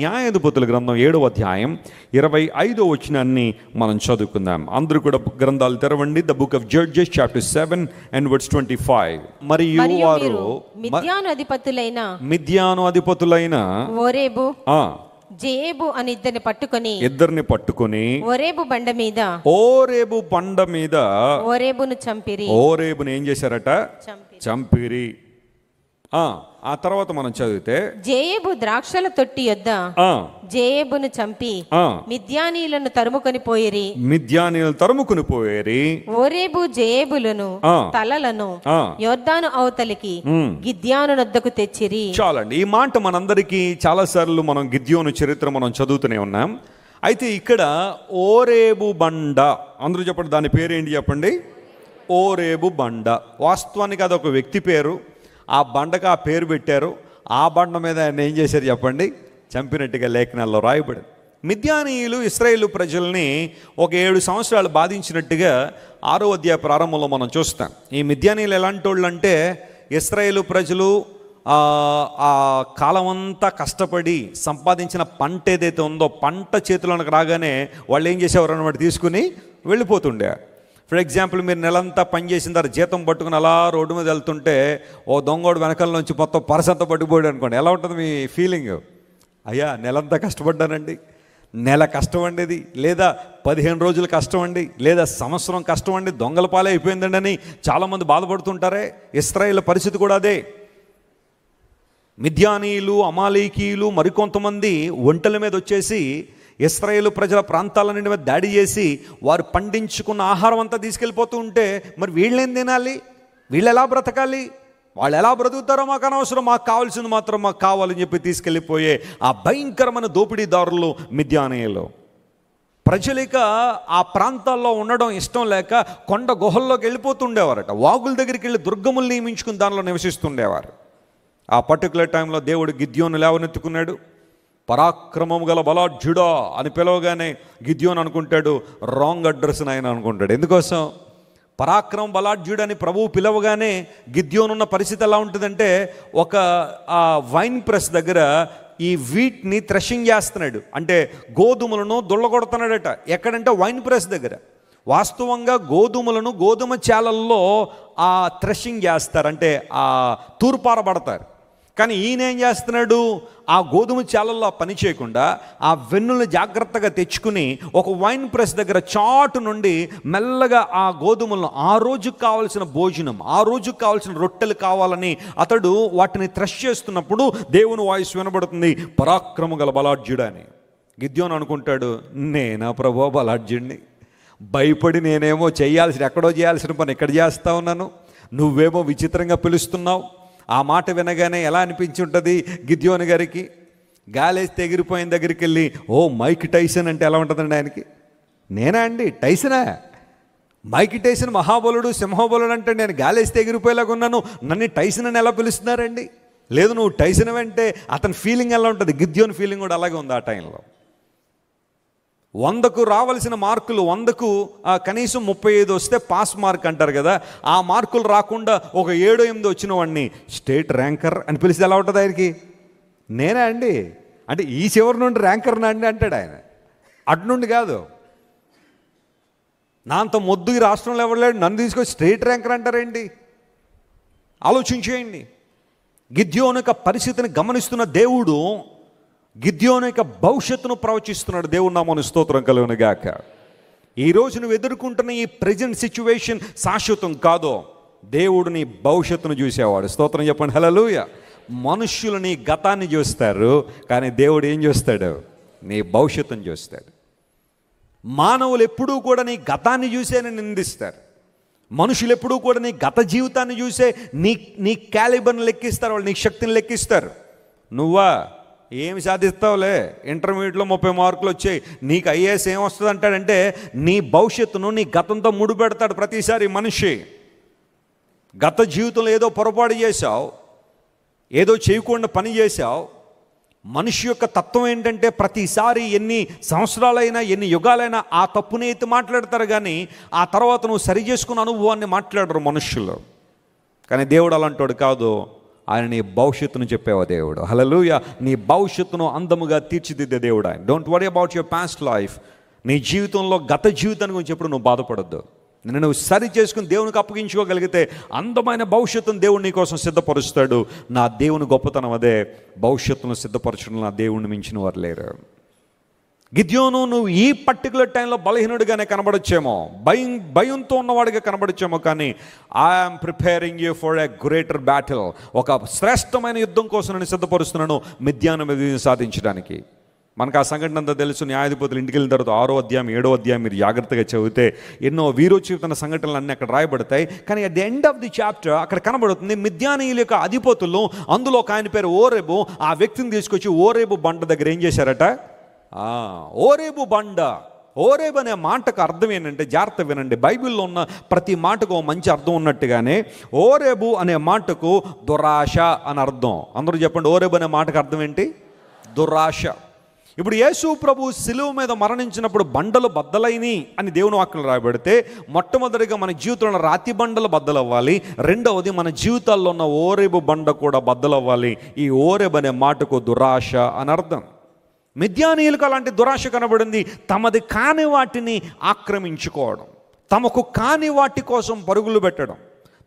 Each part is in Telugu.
న్యాయాధిపతుల గ్రంథం ఏడవ అధ్యాయం ఇరవై ఐదో వచనాన్ని మనం చదువుకుందాం అందరూ కూడా గ్రంథాలు తెరవండి the book of judges chapter seven and words twenty five మరియు వారు మిద్యాను అధిపతులైన మిద్యాను అధిపతులైన ఓరేబు ఆ జేబు అని ఇద్దరిని పట్టుకొని ఇద్దరిని పట్టుకొని ఓరేబు బండ మీద ఓరేబు బండ మీద ఓరేబును చంపిరి ఓరేబును ఏం చేశారట చంపిరి ఆ తర్వాత మనం చదివితే జేయబు ద్రాక్షల తొట్టి యొద్ద జేయబును చంపి మిద్యానీలను తరుముకొని పోయేరి మిద్యానీయులను తరుముకొని పోయేరి ఓరేబు జేయబులను తలలను యొర్దాను అవతలికి గిద్యాను నద్దకు తెచ్చిరి చాలండి ఈ మాట మనందరికీ చాలా సార్లు మనం గిద్యోను చరిత్ర మనం చదువుతూనే ఉన్నాం అయితే ఇక్కడ ఓరేబు బండ అందరూ చెప్పండి దాని పేరేంటి చెప్పండి ఓరేబు బండ వాస్తవానికి అది ఒక వ్యక్తి పేరు ఆ బండకు ఆ పేరు పెట్టారు ఆ బండ మీద ఆయన ఏం చేశారు చెప్పండి చంపినట్టుగా లేఖనాల్లో రాయబడింది మిథ్యానీయులు ఇస్రాయేల్ ప్రజల్ని ఒక ఏడు సంవత్సరాలు బాధించినట్టుగా ఆరో అధ్యాయ ప్రారంభంలో మనం చూస్తాం ఈ మిథ్యానీయులు ఎలాంటి వాళ్ళు అంటే ఇస్రాయేల్ ప్రజలు ఆ కాలం అంతా కష్టపడి సంపాదించిన పంట ఏదైతే ఉందో పంట చేతిలోనికి రాగానే వాళ్ళు ఏం చేసేవారు అన్నమాట తీసుకుని వెళ్ళిపోతుండే ఫర్ ఎగ్జాంపుల్ మీరు నెలంతా పనిచేసిన తర్వాత జీతం పట్టుకుని అలా రోడ్డు మీద వెళ్తుంటే ఓ దొంగోడు వెనకాల నుంచి మొత్తం పరసంతా పట్టుకుపోయాడు అనుకోండి ఎలా ఉంటుంది మీ ఫీలింగ్ అయ్యా నెలంతా కష్టపడ్డానండి నెల కష్టం అండి ఇది లేదా పదిహేను రోజులు కష్టం అండి లేదా సంవత్సరం కష్టం అండి దొంగల పాలే అయిపోయిందండి అని చాలామంది బాధపడుతుంటారే ఇస్రాయిల్ పరిస్థితి కూడా అదే మిథ్యానీయులు అమాలీకీయులు మరికొంతమంది ఒంటల మీద వచ్చేసి ఇస్రాయేల్ ప్రజల ప్రాంతాల నుండి మీద దాడి చేసి వారు పండించుకున్న ఆహారం అంతా తీసుకెళ్ళిపోతూ ఉంటే మరి వీళ్ళేం తినాలి వీళ్ళు ఎలా బ్రతకాలి వాళ్ళు ఎలా బ్రతుకుతారో మాకు అనవసరం మాకు కావాల్సింది మాత్రం మాకు కావాలని చెప్పి తీసుకెళ్ళిపోయే ఆ భయంకరమైన దోపిడీదారులు మిథ్యానయలు ప్రజలిక ఆ ప్రాంతాల్లో ఉండడం ఇష్టం లేక కొండ గుహల్లోకి వెళ్ళిపోతుండేవారట వాగుల దగ్గరికి వెళ్ళి దుర్గములు నియమించుకుని దానిలో నివసిస్తుండేవారు ఆ పర్టికులర్ టైంలో దేవుడు గిద్యోను లేవనెత్తుకున్నాడు పరాక్రమం గల బలాఢ్యుడా అని పిలవగానే గిద్యోన్ అనుకుంటాడు రాంగ్ అడ్రస్ ఆయన అనుకుంటాడు ఎందుకోసం పరాక్రమం బలాఢ్యుడు అని ప్రభువు పిలవగానే గిద్యోనున్న పరిస్థితి ఎలా ఉంటుందంటే ఒక ఆ వైన్ ప్రెస్ దగ్గర ఈ వీట్ని థ్రెషింగ్ చేస్తున్నాడు అంటే గోధుమలను దుళ్ళగొడుతున్నాడట ఎక్కడంటే వైన్ ప్రెస్ దగ్గర వాస్తవంగా గోధుమలను గోధుమ చేలల్లో ఆ థ్రెషింగ్ చేస్తారు అంటే ఆ తూర్పారబడతారు కానీ ఈయన ఏం చేస్తున్నాడు ఆ గోధుమ చాలల్లో పని చేయకుండా ఆ వెన్నులను జాగ్రత్తగా తెచ్చుకుని ఒక వైన్ ప్రెస్ దగ్గర చాటు నుండి మెల్లగా ఆ గోధుమలను ఆ రోజుకు కావాల్సిన భోజనం ఆ రోజుకు కావాల్సిన రొట్టెలు కావాలని అతడు వాటిని త్రష్ చేస్తున్నప్పుడు దేవుని వాయిస్ వినబడుతుంది పరాక్రమ గల బలాఢ్యుడని గిద్యోన్ అనుకుంటాడు నేనా ప్రభో బలాఢ్యుడిని భయపడి నేనేమో చేయాల్సిన ఎక్కడో చేయాల్సిన పని ఎక్కడ చేస్తా ఉన్నాను నువ్వేమో విచిత్రంగా పిలుస్తున్నావు ఆ మాట వినగానే ఎలా అనిపించి ఉంటుంది గిద్యోని గారికి గాలేస్తే ఎగిరిపోయిన దగ్గరికి వెళ్ళి ఓ మైక్ టైసన్ అంటే ఎలా ఉంటుందండి ఆయనకి నేనా అండి టైసనా మైక్ టైసన్ మహాబలుడు సింహబలుడు అంటే నేను గాలేస్తే ఎగిరిపోయేలాగా ఉన్నాను నన్ను టైసన్ అని ఎలా పిలుస్తున్నారండి లేదు నువ్వు టైసన్ అంటే అతని ఫీలింగ్ ఎలా ఉంటుంది గిద్యోని ఫీలింగ్ కూడా అలాగే ఉంది ఆ టైంలో వందకు రావలసిన మార్కులు వందకు కనీసం ముప్పై ఐదు వస్తే పాస్ మార్క్ అంటారు కదా ఆ మార్కులు రాకుండా ఒక ఏడు ఎనిమిది వచ్చిన వాడిని స్టేట్ ర్యాంకర్ అని పిలిచి ఎలా ఉంటుంది ఆయనకి నేనే అండి అంటే ఈ చివరి నుండి ర్యాంకర్ అండి అంటాడు ఆయన అటు నుండి కాదు నా అంత మొద్దు ఈ రాష్ట్రంలో ఎవరు నన్ను తీసుకొని స్టేట్ ర్యాంకర్ అంటారండి ఆలోచించేయండి గిద్యోను పరిస్థితిని గమనిస్తున్న దేవుడు గిద్యోను యొక్క భవిష్యత్తును ప్రవచిస్తున్నాడు దేవుడు నామని స్తోత్రం గాక ఈరోజు నువ్వు ఎదుర్కొంటున్న ఈ ప్రజెంట్ సిచ్యువేషన్ శాశ్వతం కాదో దేవుడు నీ భవిష్యత్తును చూసేవాడు స్తోత్రం చెప్పండి హలలుయ మనుష్యులు నీ గతాన్ని చూస్తారు కానీ దేవుడు ఏం చూస్తాడు నీ భవిష్యత్తును చూస్తాడు మానవులు ఎప్పుడూ కూడా నీ గతాన్ని చూసేని నిందిస్తారు మనుషులు ఎప్పుడూ కూడా నీ గత జీవితాన్ని చూసే నీ నీ క్యాలిబర్ని లెక్కిస్తారు వాళ్ళు నీ శక్తిని లెక్కిస్తారు నువ్వా ఏమి సాధిస్తావులే ఇంటర్మీడియట్లో ముప్పై మార్కులు వచ్చాయి నీకు ఐఏఎస్ ఏమొస్తుంది అంటాడంటే నీ భవిష్యత్తును నీ గతంతో ముడిపెడతాడు ప్రతిసారి మనిషి గత జీవితంలో ఏదో పొరపాటు చేశావు ఏదో చేయకుండా పని చేశావు మనిషి యొక్క తత్వం ఏంటంటే ప్రతిసారి ఎన్ని సంవత్సరాలైనా ఎన్ని యుగాలైనా ఆ తప్పునే అయితే మాట్లాడతారు కానీ ఆ తర్వాత నువ్వు సరి చేసుకున్న అనుభవాన్ని మాట్లాడరు మనుషులు కానీ దేవుడు అలాంటోడు కాదు ఆయన నీ భవిష్యత్తును చెప్పేవా దేవుడు హలలుయ నీ భవిష్యత్తును అందముగా తీర్చిదిద్దే దేవుడు ఆయన don't worry about your past life నీ జీవితంలో గత జీవితాన్ని గురించి ఎప్పుడు నువ్వు బాధపడద్దు నిన్ను నువ్వు సరి చేసుకుని దేవునికి అప్పగించుకోగలిగితే అందమైన భవిష్యత్తును దేవుడు నీ కోసం సిద్ధపరుస్తాడు నా దేవుని గొప్పతనం అదే భవిష్యత్తును సిద్ధపరచడం నా దేవుణ్ణి మించిన వారు లేరు గిద్యోను నువ్వు ఈ పర్టికులర్ టైంలో బలహీనుడిగానే కనబడొచ్చేమో భయం భయంతో ఉన్నవాడిగా కనబడొచ్చేమో కానీ I'm preparing you for a greater battle ఒక శ్రేష్టమైన యుద్ధం కోసం నేను సిద్ధపరుస్తున్నాను మిథ్యానం సాధించడానికి మనకు ఆ సంఘటన అంతా తెలుసు న్యాయాధిపతులు ఇంటికి వెళ్ళిన తర్వాత ఆరో అధ్యాయం ఏడో అధ్యాయం మీరు జాగ్రత్తగా చదివితే ఎన్నో వీరోచితన సంఘటనలు అన్నీ అక్కడ రాయబడతాయి కానీ at the end of the chapter అక్కడ కనబడుతుంది మిద్యానీయుల యొక్క అధిపతులు అందులో ఒక ఆయన పేరు ఓరేబు ఆ వ్యక్తిని తీసుకొచ్చి ఓరేబు బండ దగ్గర ఏం చేశారట ఓరేబు బండ ఓరేబు అనే మాటకు అర్థం ఏంటంటే జాగ్రత్త వినండి బైబిల్లో ఉన్న ప్రతి మాటకు మంచి అర్థం ఉన్నట్టుగానే ఓరేబు అనే మాటకు దురాశ అని అర్థం అందరూ చెప్పండి ఓరేబు అనే మాటకు అర్థం ఏంటి దురాశ ఇప్పుడు యేసు ప్రభు సిలువు మీద మరణించినప్పుడు బండలు బద్దలైని అని దేవుని వాక్యం రాబడితే మొట్టమొదటిగా మన జీవితంలో రాతి బండలు బద్దలవ్వాలి రెండవది మన జీవితాల్లో ఉన్న ఓరేబు బండ కూడా బద్దలవ్వాలి ఈ ఓరేబు అనే మాటకు దురాశ అని అర్థం మిద్యానీయులకు అలాంటి దురాశ కనబడింది తమది కాని వాటిని ఆక్రమించుకోవడం తమకు కాని వాటి కోసం పరుగులు పెట్టడం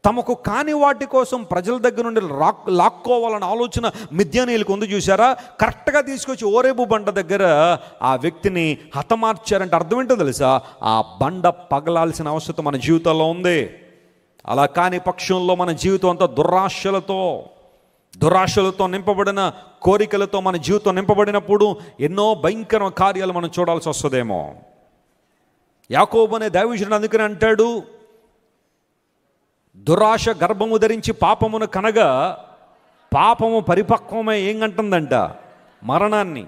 తమకు కాని వాటి కోసం ప్రజల దగ్గర నుండి లాక్ లాక్కోవాలన్న ఆలోచన మిద్యానీయులకు ఉంది చూసారా కరెక్ట్గా తీసుకొచ్చి ఓరేబు బండ దగ్గర ఆ వ్యక్తిని హతమార్చారంటే అర్థం ఏంటో తెలుసా ఆ బండ పగలాల్సిన అవసరం మన జీవితంలో ఉంది అలా కాని పక్షంలో మన జీవితం అంతా దుర్రాశలతో దురాశలతో నింపబడిన కోరికలతో మన జీవితం నింపబడినప్పుడు ఎన్నో భయంకర కార్యాలు మనం చూడాల్సి వస్తుందేమో యాకోబు అనే దైవజుడు అందుకని అంటాడు దురాశ గర్భము ధరించి పాపమును కనగా పాపము పరిపక్వమై అంటుందంట మరణాన్ని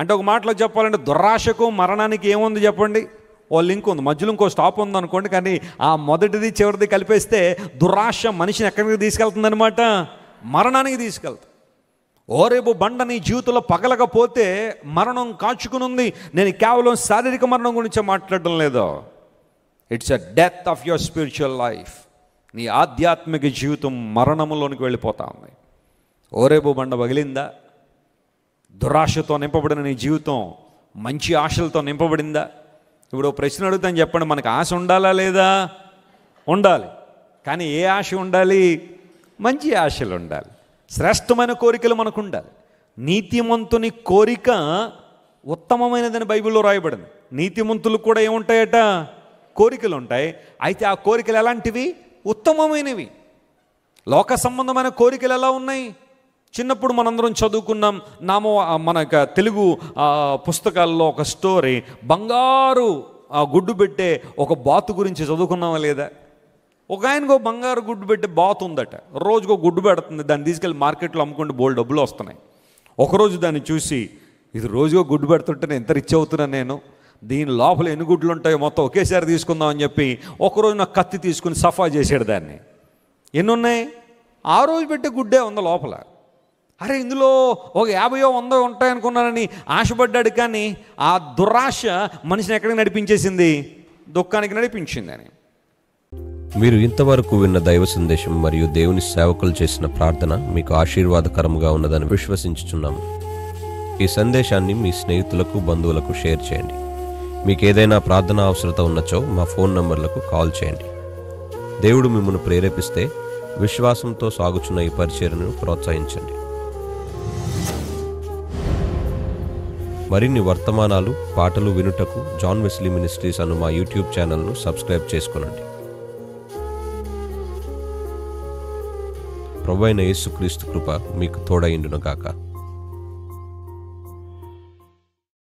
అంటే ఒక మాటలో చెప్పాలంటే దురాశకు మరణానికి ఏముంది చెప్పండి ఓ లింక్ ఉంది మధ్యలో ఇంకో స్టాప్ ఉంది అనుకోండి కానీ ఆ మొదటిది చివరిది కలిపేస్తే దురాశ మనిషిని ఎక్కడికి తీసుకెళ్తుందనమాట మరణానికి తీసుకెళ్తా ఓ రేపు బండ నీ జీవితంలో పగలకపోతే మరణం కాచుకునుంది నేను కేవలం శారీరక మరణం గురించి మాట్లాడడం లేదు it's a death of your spiritual life నీ ఆధ్యాత్మిక జీవితం మరణంలోనికి వెళ్ళిపోతా ఉంది ఓరేపు బండ పగిలిందా దురాశతో నింపబడిన నీ జీవితం మంచి ఆశలతో నింపబడిందా ఇప్పుడు ప్రశ్న అడుగుతాను చెప్పండి మనకు ఆశ ఉండాలా లేదా ఉండాలి కానీ ఏ ఆశ ఉండాలి మంచి ఆశలు ఉండాలి శ్రేష్టమైన కోరికలు మనకు ఉండాలి నీతిమంతుని కోరిక ఉత్తమమైనదని బైబిల్లో రాయబడింది నీతిమంతులు కూడా ఏముంటాయట కోరికలు ఉంటాయి అయితే ఆ కోరికలు ఎలాంటివి ఉత్తమమైనవి లోక సంబంధమైన కోరికలు ఎలా ఉన్నాయి చిన్నప్పుడు మనందరం చదువుకున్నాం నామ మన తెలుగు పుస్తకాల్లో ఒక స్టోరీ బంగారు గుడ్డు పెట్టే ఒక బాతు గురించి చదువుకున్నామా లేదా ఒక ఆయనకు బంగారు గుడ్డు పెట్టే బాత్ ఉందట రోజుకో గుడ్డు పెడుతుంది దాన్ని తీసుకెళ్ళి మార్కెట్లో అమ్ముకుంటే బోల్డ్ డబ్బులు వస్తున్నాయి ఒకరోజు దాన్ని చూసి ఇది రోజుగా గుడ్డు పెడుతుంటే ఎంత రిచ్ అవుతున్నాను నేను దీని లోపల ఎన్ని గుడ్లు ఉంటాయో మొత్తం ఒకేసారి తీసుకుందాం అని చెప్పి ఒకరోజు నాకు కత్తి తీసుకుని సఫా చేసాడు దాన్ని ఎన్ని ఉన్నాయి ఆ రోజు పెట్టే గుడ్డే ఉంది లోపల అరే ఇందులో ఒక యాభయో వందో ఉంటాయనుకున్నానని ఆశపడ్డాడు కానీ ఆ దురాశ మనిషిని ఎక్కడికి నడిపించేసింది దుఃఖానికి నడిపించింది అని మీరు ఇంతవరకు విన్న దైవ సందేశం మరియు దేవుని సేవకులు చేసిన ప్రార్థన మీకు ఆశీర్వాదకరముగా ఉన్నదని విశ్వసించుచున్నాము ఈ సందేశాన్ని మీ స్నేహితులకు బంధువులకు షేర్ చేయండి మీకు ఏదైనా ప్రార్థన అవసరత ఉన్నచో మా ఫోన్ నంబర్లకు కాల్ చేయండి దేవుడు మిమ్మల్ని ప్రేరేపిస్తే విశ్వాసంతో సాగుచున్న ఈ పరిచయను ప్రోత్సహించండి మరిన్ని వర్తమానాలు పాటలు వినుటకు జాన్ వెస్లీ మినిస్ట్రీస్ అను మా యూట్యూబ్ ఛానల్ను సబ్స్క్రైబ్ చేసుకోనండి ప్రభు అయిన యేసుక్రీస్తు కృప మీకు తోడైండునుగాక